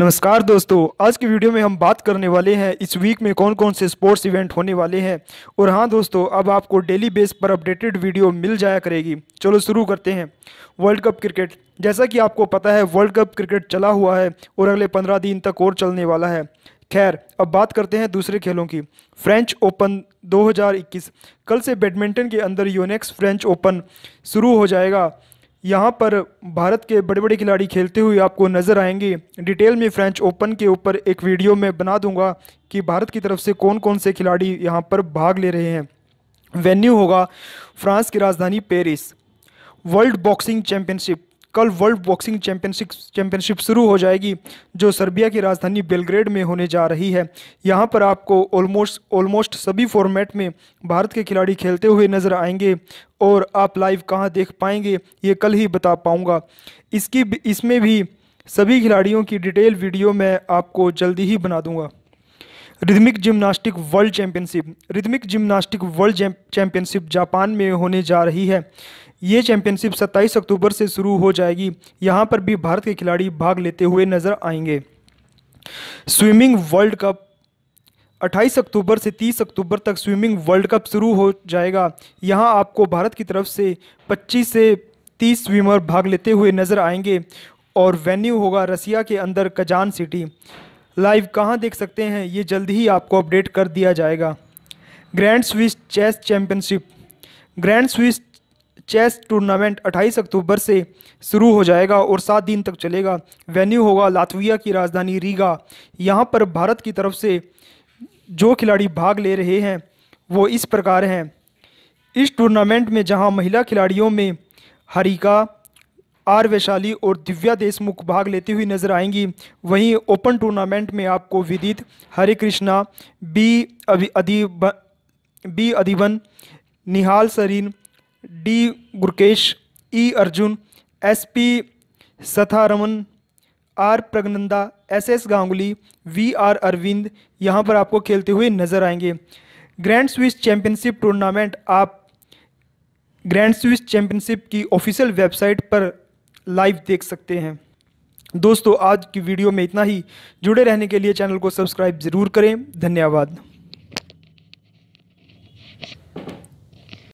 नमस्कार दोस्तों आज की वीडियो में हम बात करने वाले हैं इस वीक में कौन कौन से स्पोर्ट्स इवेंट होने वाले हैं और हाँ दोस्तों अब आपको डेली बेस पर अपडेटेड वीडियो मिल जाया करेगी चलो शुरू करते हैं वर्ल्ड कप क्रिकेट जैसा कि आपको पता है वर्ल्ड कप क्रिकेट चला हुआ है और अगले पंद्रह दिन तक और चलने वाला है खैर अब बात करते हैं दूसरे खेलों की फ्रेंच ओपन 2021 कल से बैडमिंटन के अंदर यूनेक्स फ्रेंच ओपन शुरू हो जाएगा यहाँ पर भारत के बड़े बड़े खिलाड़ी खेलते हुए आपको नज़र आएंगे डिटेल में फ्रेंच ओपन के ऊपर एक वीडियो में बना दूंगा कि भारत की तरफ से कौन कौन से खिलाड़ी यहाँ पर भाग ले रहे हैं वेन्यू होगा फ्रांस की राजधानी पेरिस वर्ल्ड बॉक्सिंग चैम्पियनशिप कल वर्ल्ड बॉक्सिंग चैंपियनशिप चैंपियनशिप शुरू हो जाएगी जो सर्बिया की राजधानी बेलग्रेड में होने जा रही है यहाँ पर आपको ऑलमोस्ट ऑलमोस्ट सभी फॉर्मेट में भारत के खिलाड़ी खेलते हुए नज़र आएंगे और आप लाइव कहाँ देख पाएंगे ये कल ही बता पाऊँगा इसकी इसमें भी सभी खिलाड़ियों की डिटेल वीडियो मैं आपको जल्दी ही बना दूँगा rhythmic gymnastics world championship rhythmic gymnastics world championship Japan में होने जा रही है ये चैंपियनशिप 27 अक्टूबर से शुरू हो जाएगी यहाँ पर भी भारत के खिलाड़ी भाग लेते हुए नजर आएंगे स्विमिंग वर्ल्ड कप 28 अक्टूबर से 30 अक्टूबर तक स्विमिंग वर्ल्ड कप शुरू हो जाएगा यहाँ आपको भारत की तरफ से 25 से 30 स्विमर भाग लेते हुए नजर आएंगे और वेन्यू होगा रसिया के अंदर कजान सिटी लाइव कहाँ देख सकते हैं ये जल्द ही आपको अपडेट कर दिया जाएगा grand Swiss chess championship grand Swiss chess tournament 28 अक्टूबर से शुरू हो जाएगा और सात दिन तक चलेगा वेन्यू होगा लातविया की राजधानी रीगा यहाँ पर भारत की तरफ से जो खिलाड़ी भाग ले रहे हैं वो इस प्रकार हैं इस टूर्नामेंट में जहाँ महिला खिलाड़ियों में हरिका आर वैशाली और दिव्या देशमुख भाग लेती हुई नजर आएंगी वहीं ओपन टूर्नामेंट में आपको विदित हरे कृष्णा बी अभि B Adhiban Nihal Sarin D Gukesh E Arjun S P Sethuraman R Praggnanandhaa S S Ganguly V R Aravindh यहां पर आपको खेलते हुए नजर आएंगे ग्रैंड स्विस चैंपियनशिप टूर्नामेंट आप ग्रैंड स्विस चैंपियनशिप की ऑफिशियल वेबसाइट पर लाइव देख सकते हैं दोस्तों आज की वीडियो में इतना ही जुड़े रहने के लिए चैनल को सब्सक्राइब ज़रूर करें धन्यवाद